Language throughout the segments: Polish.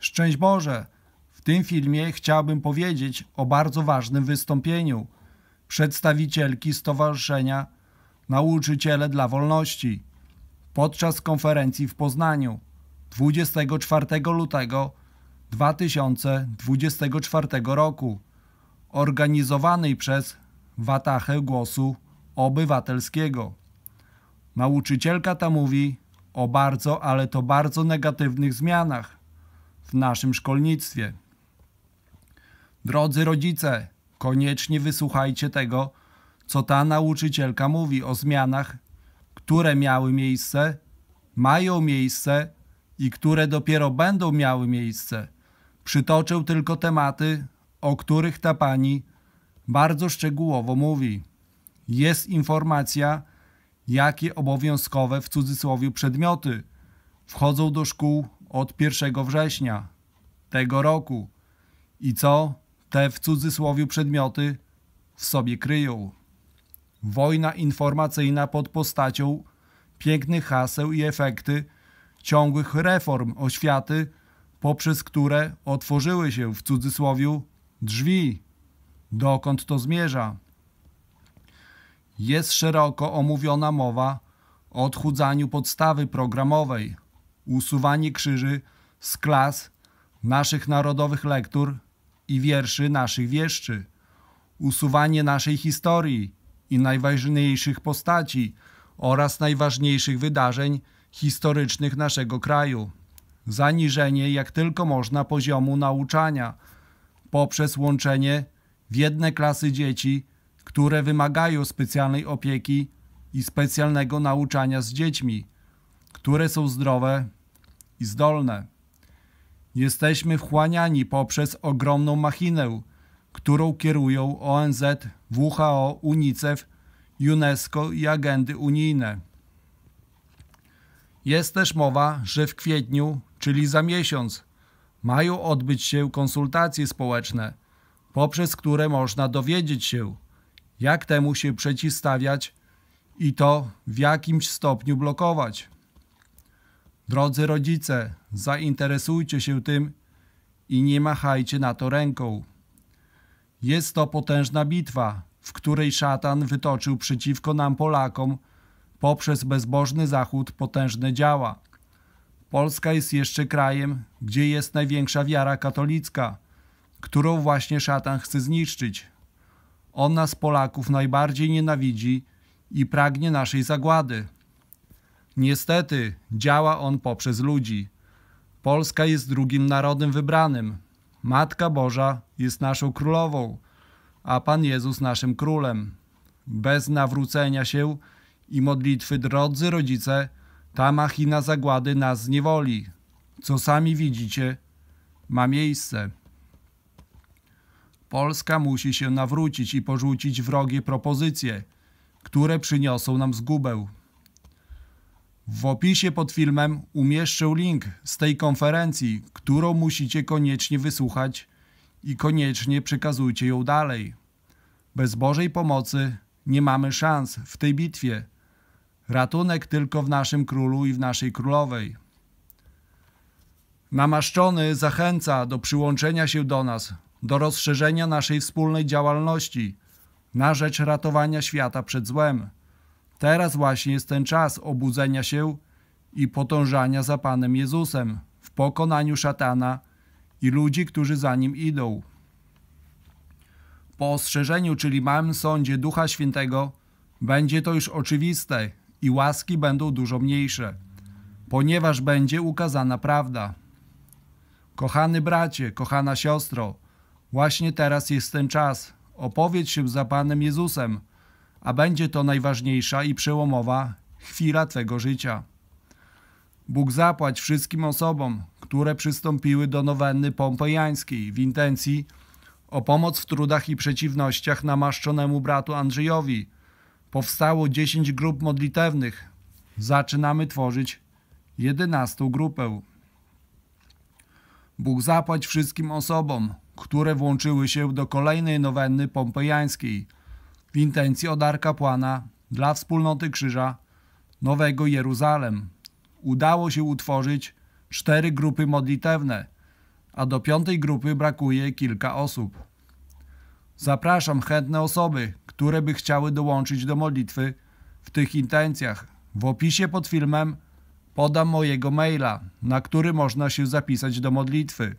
Szczęść Boże! W tym filmie chciałbym powiedzieć o bardzo ważnym wystąpieniu przedstawicielki Stowarzyszenia Nauczyciele dla Wolności podczas konferencji w Poznaniu 24 lutego 2024 roku organizowanej przez Watachę Głosu Obywatelskiego. Nauczycielka ta mówi o bardzo, ale to bardzo negatywnych zmianach w naszym szkolnictwie. Drodzy rodzice, koniecznie wysłuchajcie tego, co ta nauczycielka mówi o zmianach, które miały miejsce, mają miejsce i które dopiero będą miały miejsce. Przytoczę tylko tematy, o których ta pani bardzo szczegółowo mówi. Jest informacja, jakie obowiązkowe w cudzysłowie przedmioty wchodzą do szkół od 1 września tego roku i co te w cudzysłowie przedmioty w sobie kryją. Wojna informacyjna pod postacią pięknych haseł i efekty ciągłych reform oświaty, poprzez które otworzyły się w cudzysłowie drzwi. Dokąd to zmierza? Jest szeroko omówiona mowa o odchudzaniu podstawy programowej, usuwanie krzyży z klas naszych narodowych lektur i wierszy naszych wieszczy, usuwanie naszej historii i najważniejszych postaci oraz najważniejszych wydarzeń historycznych naszego kraju, zaniżenie jak tylko można poziomu nauczania poprzez łączenie w jedne klasy dzieci, które wymagają specjalnej opieki i specjalnego nauczania z dziećmi, które są zdrowe i zdolne. Jesteśmy wchłaniani poprzez ogromną machinę, którą kierują ONZ, WHO, UNICEF, UNESCO i agendy unijne. Jest też mowa, że w kwietniu, czyli za miesiąc, mają odbyć się konsultacje społeczne, poprzez które można dowiedzieć się, jak temu się przeciwstawiać i to w jakimś stopniu blokować. Drodzy rodzice, zainteresujcie się tym i nie machajcie na to ręką. Jest to potężna bitwa, w której szatan wytoczył przeciwko nam Polakom poprzez bezbożny Zachód potężne działa. Polska jest jeszcze krajem, gdzie jest największa wiara katolicka, którą właśnie szatan chce zniszczyć. On nas Polaków najbardziej nienawidzi i pragnie naszej zagłady. Niestety działa on poprzez ludzi. Polska jest drugim narodem wybranym. Matka Boża jest naszą królową, a Pan Jezus naszym królem. Bez nawrócenia się i modlitwy, drodzy rodzice, ta machina zagłady nas zniewoli. Co sami widzicie, ma miejsce. Polska musi się nawrócić i porzucić wrogie propozycje, które przyniosą nam zgubę. W opisie pod filmem umieszczę link z tej konferencji, którą musicie koniecznie wysłuchać i koniecznie przekazujcie ją dalej. Bez Bożej pomocy nie mamy szans w tej bitwie. Ratunek tylko w naszym królu i w naszej królowej. Namaszczony zachęca do przyłączenia się do nas, do rozszerzenia naszej wspólnej działalności na rzecz ratowania świata przed złem. Teraz właśnie jest ten czas obudzenia się i podążania za Panem Jezusem w pokonaniu szatana i ludzi, którzy za nim idą. Po ostrzeżeniu, czyli małym sądzie Ducha Świętego, będzie to już oczywiste i łaski będą dużo mniejsze, ponieważ będzie ukazana prawda. Kochany bracie, kochana siostro, właśnie teraz jest ten czas. Opowiedz się za Panem Jezusem a będzie to najważniejsza i przełomowa chwila Twego życia. Bóg zapłać wszystkim osobom, które przystąpiły do nowenny pompejańskiej w intencji o pomoc w trudach i przeciwnościach namaszczonemu bratu Andrzejowi. Powstało 10 grup modlitewnych. Zaczynamy tworzyć 11 grupę. Bóg zapłać wszystkim osobom, które włączyły się do kolejnej nowenny pompejańskiej – w intencji od arkapłana dla wspólnoty krzyża Nowego Jeruzalem udało się utworzyć cztery grupy modlitewne, a do piątej grupy brakuje kilka osób. Zapraszam chętne osoby, które by chciały dołączyć do modlitwy w tych intencjach. W opisie pod filmem podam mojego maila, na który można się zapisać do modlitwy.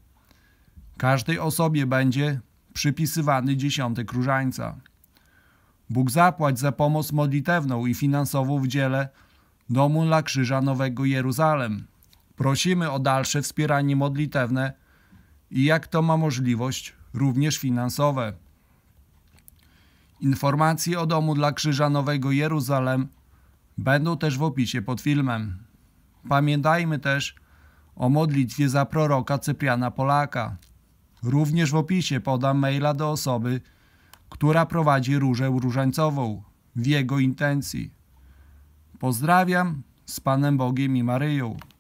Każdej osobie będzie przypisywany dziesiątek różańca. Bóg zapłać za pomoc modlitewną i finansową w dziele Domu dla Krzyża Nowego Jeruzalem. Prosimy o dalsze wspieranie modlitewne i jak to ma możliwość, również finansowe. Informacje o Domu dla Krzyża Nowego Jeruzalem będą też w opisie pod filmem. Pamiętajmy też o modlitwie za proroka Cypriana Polaka. Również w opisie podam maila do osoby, która prowadzi różę różańcową w jego intencji. Pozdrawiam z Panem Bogiem i Maryją.